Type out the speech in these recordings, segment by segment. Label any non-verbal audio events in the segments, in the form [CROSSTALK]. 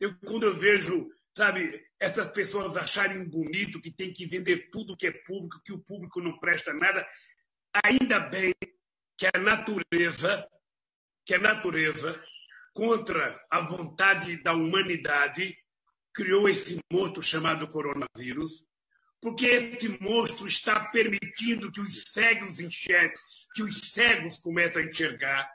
Eu, quando eu vejo, sabe, essas pessoas acharem bonito que tem que vender tudo que é público, que o público não presta nada, ainda bem que a natureza, que a natureza, contra a vontade da humanidade, criou esse monstro chamado coronavírus, porque esse monstro está permitindo que os cegos enxerguem, que os cegos começam a enxergar,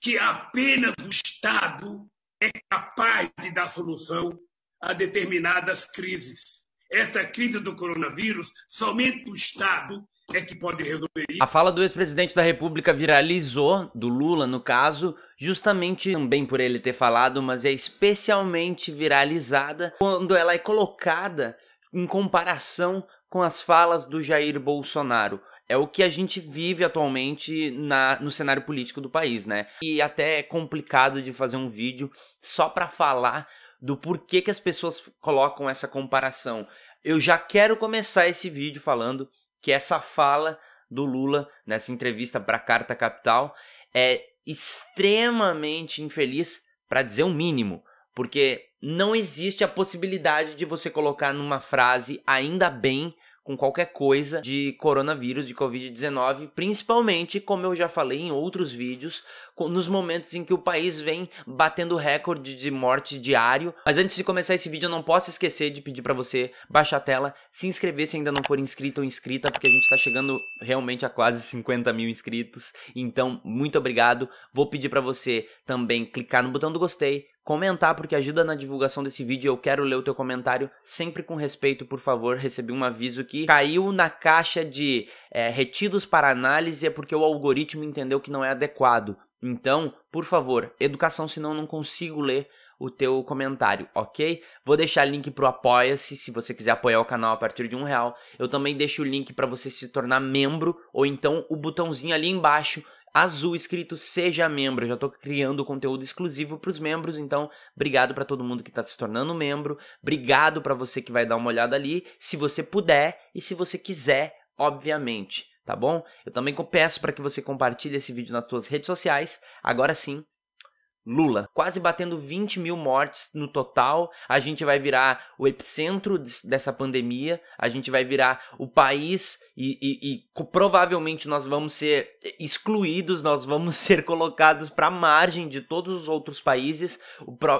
que apenas o Estado é capaz de dar solução a determinadas crises. Essa crise do coronavírus, somente o Estado é que pode resolver isso. A fala do ex-presidente da República viralizou, do Lula no caso, justamente também por ele ter falado, mas é especialmente viralizada quando ela é colocada em comparação com as falas do Jair Bolsonaro é o que a gente vive atualmente na, no cenário político do país, né? E até é complicado de fazer um vídeo só para falar do porquê que as pessoas colocam essa comparação. Eu já quero começar esse vídeo falando que essa fala do Lula nessa entrevista para a Carta Capital é extremamente infeliz, para dizer o mínimo, porque não existe a possibilidade de você colocar numa frase ainda bem com qualquer coisa de coronavírus, de Covid-19, principalmente, como eu já falei em outros vídeos, nos momentos em que o país vem batendo recorde de morte diário. Mas antes de começar esse vídeo, eu não posso esquecer de pedir para você baixar a tela, se inscrever se ainda não for inscrito ou inscrita, porque a gente está chegando realmente a quase 50 mil inscritos. Então, muito obrigado. Vou pedir para você também clicar no botão do gostei, comentar porque ajuda na divulgação desse vídeo. Eu quero ler o teu comentário sempre com respeito, por favor. Recebi um aviso que caiu na caixa de é, retidos para análise é porque o algoritmo entendeu que não é adequado. Então, por favor, educação, senão eu não consigo ler o teu comentário, ok? Vou deixar link pro Apoia-se, se você quiser apoiar o canal a partir de um real. Eu também deixo o link para você se tornar membro, ou então o botãozinho ali embaixo azul escrito seja membro. Eu já estou criando conteúdo exclusivo para os membros, então obrigado para todo mundo que está se tornando membro. Obrigado para você que vai dar uma olhada ali, se você puder e se você quiser, obviamente, tá bom? Eu também peço para que você compartilhe esse vídeo nas suas redes sociais. Agora sim, Lula, quase batendo 20 mil mortes no total. A gente vai virar o epicentro dessa pandemia, a gente vai virar o país e, e, e provavelmente nós vamos ser excluídos, nós vamos [LAUGHS] ser colocados para margem de todos os outros países.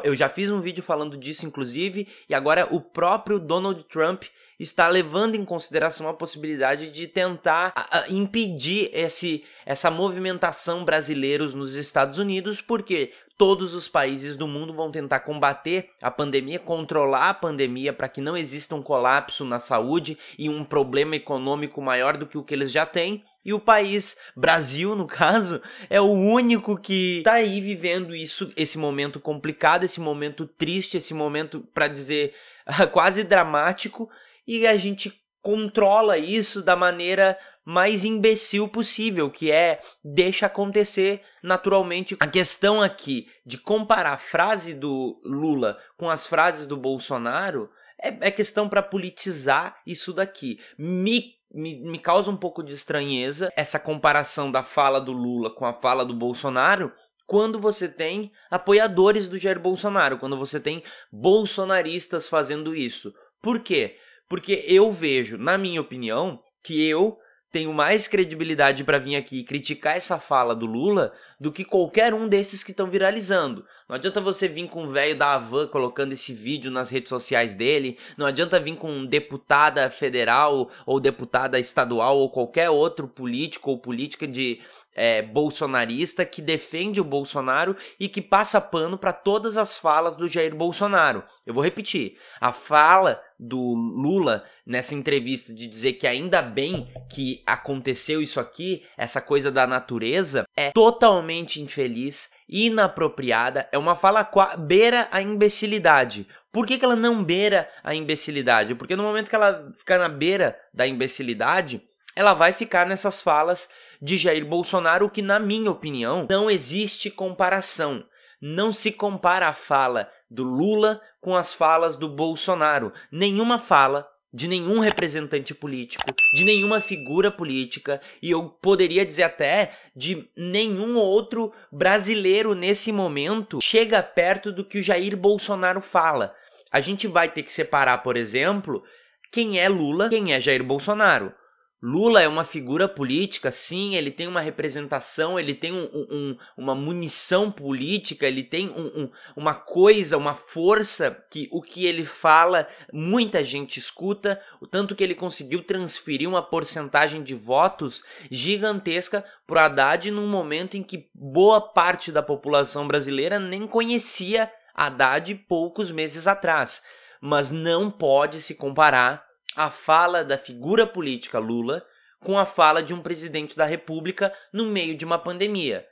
Eu já fiz um vídeo falando disso, inclusive, e agora o próprio Donald Trump está levando em consideração a possibilidade de tentar impedir esse, essa movimentação brasileiros nos Estados Unidos, porque todos os países do mundo vão tentar combater a pandemia, controlar a pandemia para que não exista um colapso na saúde e um problema econômico maior do que o que eles já têm. E o país, Brasil no [LAUGHS] caso, é o único que está aí vivendo isso, esse momento complicado, esse momento triste, esse momento para dizer [LAUGHS] quase dramático, e a gente controla isso da maneira mais imbecil possível, que é deixa acontecer naturalmente. A questão aqui de comparar a frase do Lula com as frases do Bolsonaro é, é questão para politizar isso daqui. Me me, me, causa um pouco de estranheza essa comparação da fala do Lula com a fala do Bolsonaro quando você tem apoiadores do Jair Bolsonaro, quando você tem bolsonaristas fazendo isso. Por quê? Porque eu vejo, na minha opinião, que eu tenho mais credibilidade para vir aqui criticar essa fala do Lula do que qualquer um desses que estão viralizando. Não adianta você vir com o velho da Havan colocando esse vídeo nas redes sociais dele, não adianta vir com deputada federal ou deputada estadual ou qualquer outro político ou política de é, bolsonarista que defende o Bolsonaro e que passa pano para todas as falas do Jair Bolsonaro. Eu vou repetir: a fala do Lula nessa entrevista de dizer que ainda bem que aconteceu isso aqui, essa coisa da natureza, é totalmente infeliz, inapropriada, é uma fala beira a imbecilidade. Por que, que ela não beira a imbecilidade? Porque no momento que ela ficar na beira da imbecilidade, ela vai ficar nessas falas de Jair Bolsonaro, que, na minha opinião, não existe comparação. Não se compara a fala do Lula com as falas do Bolsonaro. Nenhuma fala de nenhum representante político, de nenhuma figura política, e eu poderia dizer até de nenhum outro brasileiro nesse momento chega perto do que o Jair Bolsonaro fala. A gente vai ter que separar, por exemplo, quem é Lula, quem é Jair Bolsonaro. Lula é uma figura política, sim, ele tem uma representação, ele tem um, um, uma munição política, ele tem um, uma coisa, uma força que o que ele fala muita gente escuta, o tanto que ele conseguiu transferir uma porcentagem de votos gigantesca pro Haddad num momento em que boa parte da população brasileira nem conhecia Haddad poucos meses atrás. Mas não pode se comparar a fala da figura política Lula com a fala de um presidente da República no meio de uma pandemia.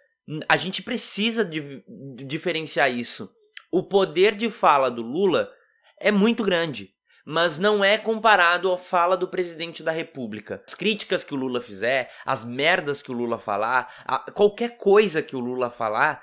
A gente precisa de, de diferenciar isso. O poder de fala do Lula é muito grande, mas não é comparado à fala do presidente da República. As críticas que o Lula fizer, as merdas que o Lula falar, a, qualquer coisa que o Lula falar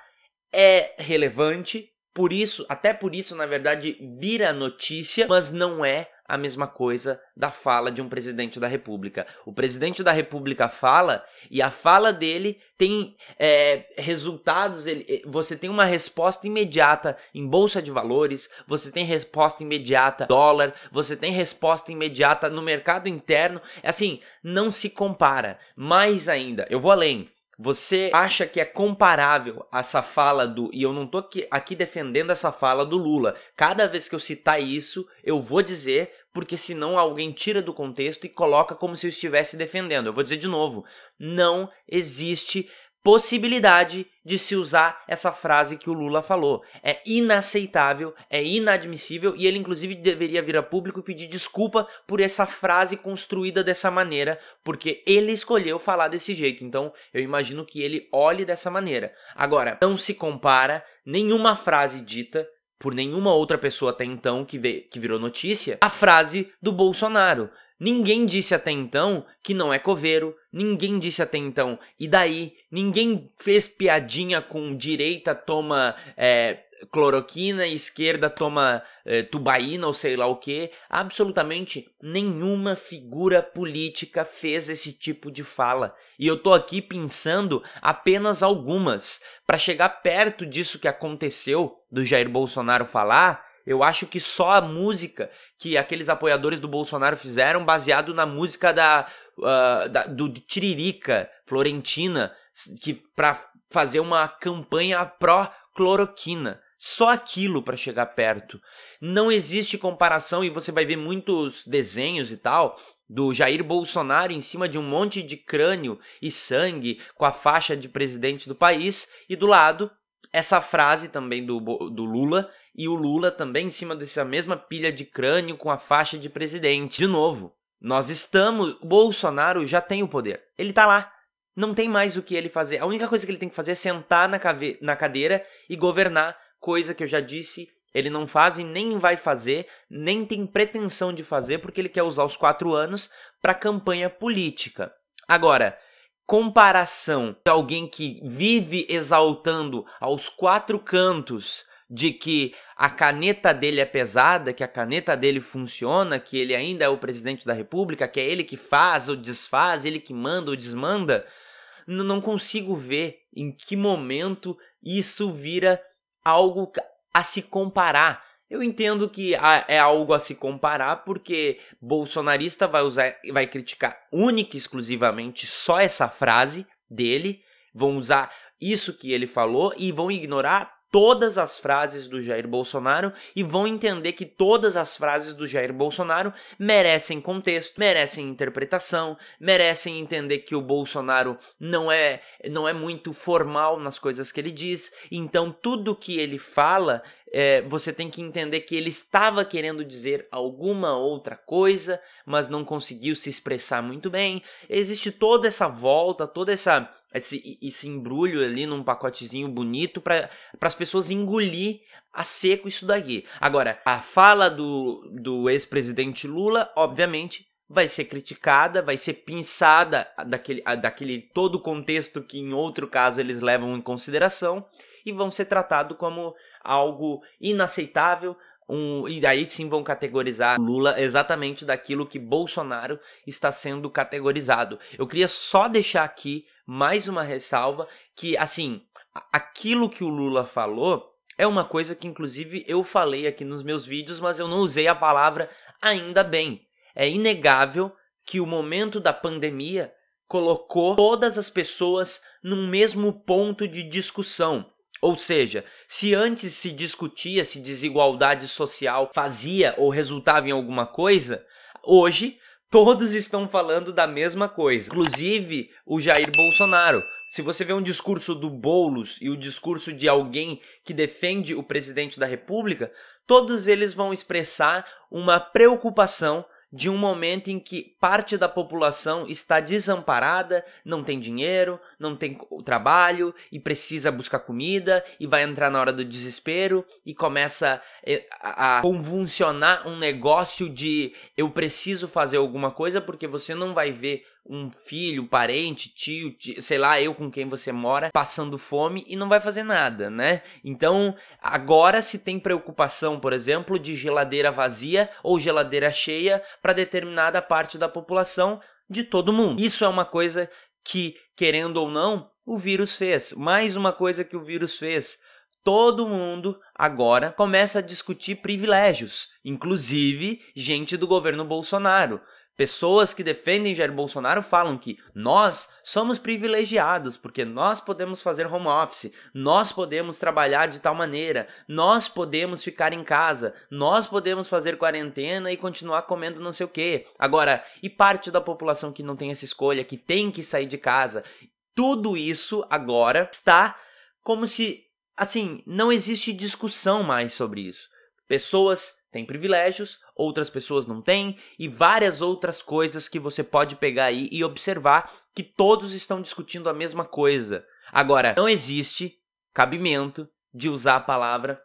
é relevante, por isso, até por isso, na verdade, vira notícia, mas não é a mesma coisa da fala de um presidente da República. O presidente da República fala e a fala dele tem é, resultados. Ele, é, você tem uma resposta imediata em bolsa de valores, você tem resposta imediata dólar, você tem resposta imediata no mercado interno. É assim, não se compara. Mais ainda, eu vou além. Você acha que é comparável essa fala do. E eu não tô aqui, defendendo essa fala do Lula. Cada vez que eu citar isso, eu vou dizer porque senão alguém tira do contexto e coloca como se eu estivesse defendendo. Eu vou dizer de novo: não existe possibilidade de se usar essa frase que o Lula falou. É inaceitável, é inadmissível e ele inclusive deveria vir a público e pedir desculpa por essa frase construída dessa maneira, porque ele escolheu falar desse jeito. Então, eu imagino que ele olhe dessa maneira. Agora, não se compara nenhuma frase dita por nenhuma outra pessoa até então que, vê, que virou notícia, a frase do Bolsonaro. Ninguém disse até então que não é coveiro, ninguém disse até então, e daí? Ninguém fez piadinha com direita toma é, cloroquina, esquerda toma eh, tubaína ou sei lá o que. Absolutamente nenhuma figura política fez esse tipo de fala. E eu tô aqui pensando apenas algumas. Para chegar perto disso que aconteceu, do Jair Bolsonaro falar, eu acho que só a música que aqueles apoiadores do Bolsonaro fizeram, baseado na música da, uh, da do Tiririca, Florentina, que para fazer uma campanha pró-cloroquina. Só aquilo para chegar perto. Não existe comparação e você vai ver muitos desenhos e tal do Jair Bolsonaro em cima de um monte de crânio e sangue com a faixa de presidente do país e do lado essa frase também do, do Lula e o Lula também em cima dessa mesma pilha de crânio com a faixa de presidente. De novo, nós estamos. Bolsonaro já tem o poder. Ele tá lá. Não tem mais o que ele fazer. A única coisa que ele tem que fazer é sentar na, na cadeira e governar coisa que eu já disse, ele não faz e nem vai fazer, nem tem pretensão de fazer, porque ele quer usar os quatro anos para campanha política. Agora, comparação de alguém que vive exaltando aos quatro cantos de que a caneta dele é pesada, que a caneta dele funciona, que ele ainda é o presidente da república, que é ele que faz ou desfaz, ele que manda ou desmanda, não consigo ver em que momento isso vira algo a se comparar. Eu entendo que é algo a se comparar porque bolsonarista vai usar, vai criticar única e exclusivamente só essa frase dele, vão usar isso que ele falou e vão ignorar todas as frases do Jair Bolsonaro e vão entender que todas as frases do Jair Bolsonaro merecem contexto, merecem interpretação, merecem entender que o Bolsonaro não é não é muito formal nas coisas que ele diz, então tudo que ele fala é, você tem que entender que ele estava querendo dizer alguma outra coisa, mas não conseguiu se expressar muito bem. Existe toda essa volta, toda essa esse, esse embrulho ali num pacotezinho bonito para as pessoas engolir a seco isso daí. Agora, a fala do, do ex-presidente Lula, obviamente, vai ser criticada, vai ser pinçada daquele, daquele todo o contexto que em outro caso eles levam em consideração e vão ser tratados como algo inaceitável, um, e aí sim vão categorizar Lula exatamente daquilo que Bolsonaro está sendo categorizado. Eu queria só deixar aqui mais uma ressalva que assim, aquilo que o Lula falou é uma coisa que inclusive eu falei aqui nos meus vídeos, mas eu não usei a palavra ainda bem. É inegável que o momento da pandemia colocou todas as pessoas num mesmo ponto de discussão. Ou seja, se antes se discutia se desigualdade social fazia ou resultava em alguma coisa, hoje todos estão falando da mesma coisa. Inclusive o Jair Bolsonaro. Se você vê um discurso do Boulos e o discurso de alguém que defende o presidente da República, todos eles vão expressar uma preocupação de um momento em que parte da população está desamparada, não tem dinheiro, não tem trabalho e precisa buscar comida e vai entrar na hora do desespero e começa eh, a convulsionar um negócio de eu preciso fazer alguma coisa porque você não vai ver um filho, um parente, tio, tio, sei lá, eu com quem você mora, passando fome e não vai fazer nada, né? Então, agora se tem preocupação, por exemplo, de geladeira vazia ou geladeira cheia para determinada parte da população de todo mundo. Isso é uma coisa que, querendo ou não, o vírus fez. Mais uma coisa que o vírus fez. Todo mundo agora começa a discutir privilégios, inclusive gente do governo Bolsonaro. Pessoas que defendem Jair Bolsonaro falam que nós somos privilegiados porque nós podemos fazer home office, nós podemos trabalhar de tal maneira, nós podemos ficar em casa, nós podemos fazer quarentena e continuar comendo não sei o que. Agora, e parte da população que não tem essa escolha, que tem que sair de casa? Tudo isso agora está como se, assim, não existe discussão mais sobre isso. Pessoas tem privilégios, outras pessoas não têm e várias outras coisas que você pode pegar aí e observar que todos estão discutindo a mesma coisa. Agora, não existe cabimento de usar a palavra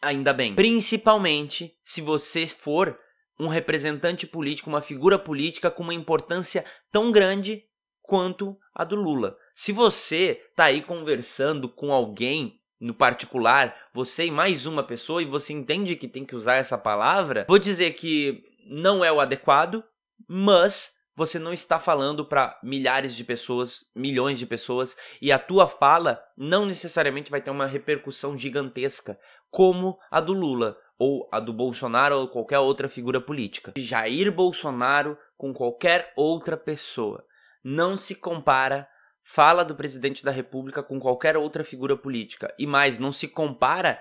ainda bem, principalmente se você for um representante político, uma figura política com uma importância tão grande quanto a do Lula. Se você tá aí conversando com alguém no particular, você e mais uma pessoa, e você entende que tem que usar essa palavra, vou dizer que não é o adequado, mas você não está falando para milhares de pessoas, milhões de pessoas, e a tua fala não necessariamente vai ter uma repercussão gigantesca, como a do Lula, ou a do Bolsonaro, ou qualquer outra figura política. Jair Bolsonaro com qualquer outra pessoa não se compara fala do presidente da República com qualquer outra figura política. E mais, não se compara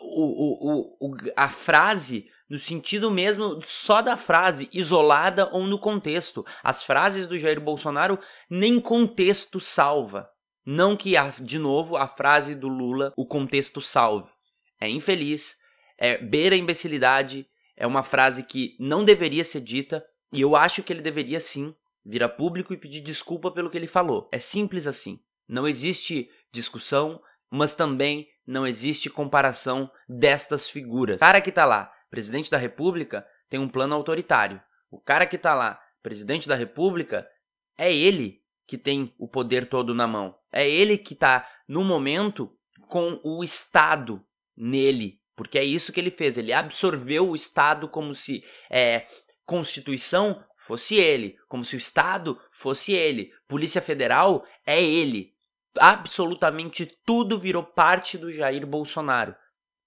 o, o, o, a frase no sentido mesmo só da frase, isolada ou no contexto. As frases do Jair Bolsonaro nem contexto salva. Não que, de novo, a frase do Lula, o contexto salve. É infeliz, é beira a imbecilidade, é uma frase que não deveria ser dita, e eu acho que ele deveria sim vir a público e pedir desculpa pelo que ele falou. É simples assim. Não existe discussão, mas também não existe comparação destas figuras. O cara que tá lá, presidente da República, tem um plano autoritário. O cara que tá lá, presidente da República, é ele que tem o poder todo na mão. É ele que tá no momento com o Estado nele, porque é isso que ele fez. Ele absorveu o Estado como se é, Constituição fosse ele, como se o Estado fosse ele, Polícia Federal é ele. Absolutamente tudo virou parte do Jair Bolsonaro.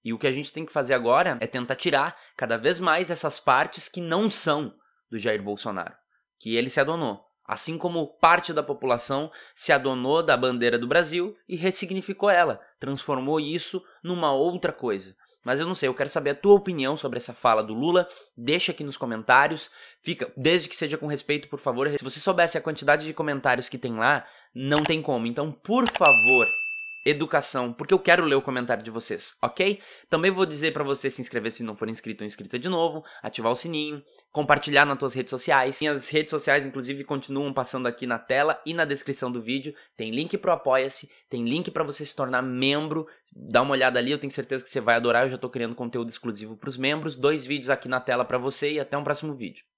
E o que a gente tem que fazer agora é tentar tirar cada vez mais essas partes que não são do Jair Bolsonaro, que ele se adonou. Assim como parte da população se adonou da bandeira do Brasil e ressignificou ela, transformou isso numa outra coisa. Mas eu não sei, eu quero saber a tua opinião sobre essa fala do Lula. Deixa aqui nos comentários. Fica, desde que seja com respeito, por favor. Se você soubesse a quantidade de comentários que tem lá, não tem como. Então, por favor, educação, porque eu quero ler o comentário de vocês, ok? Também vou dizer para você se inscrever se não for inscrito ou inscrita de novo, ativar o sininho, compartilhar nas tuas redes sociais. Minhas redes sociais, inclusive, continuam passando aqui na tela e na descrição do vídeo. Tem link pro Apoia-se, tem link para você se tornar membro. Dá uma olhada ali, eu tenho certeza que você vai adorar. Eu já tô criando conteúdo exclusivo para os membros. Dois vídeos aqui na tela para você e até um próximo vídeo.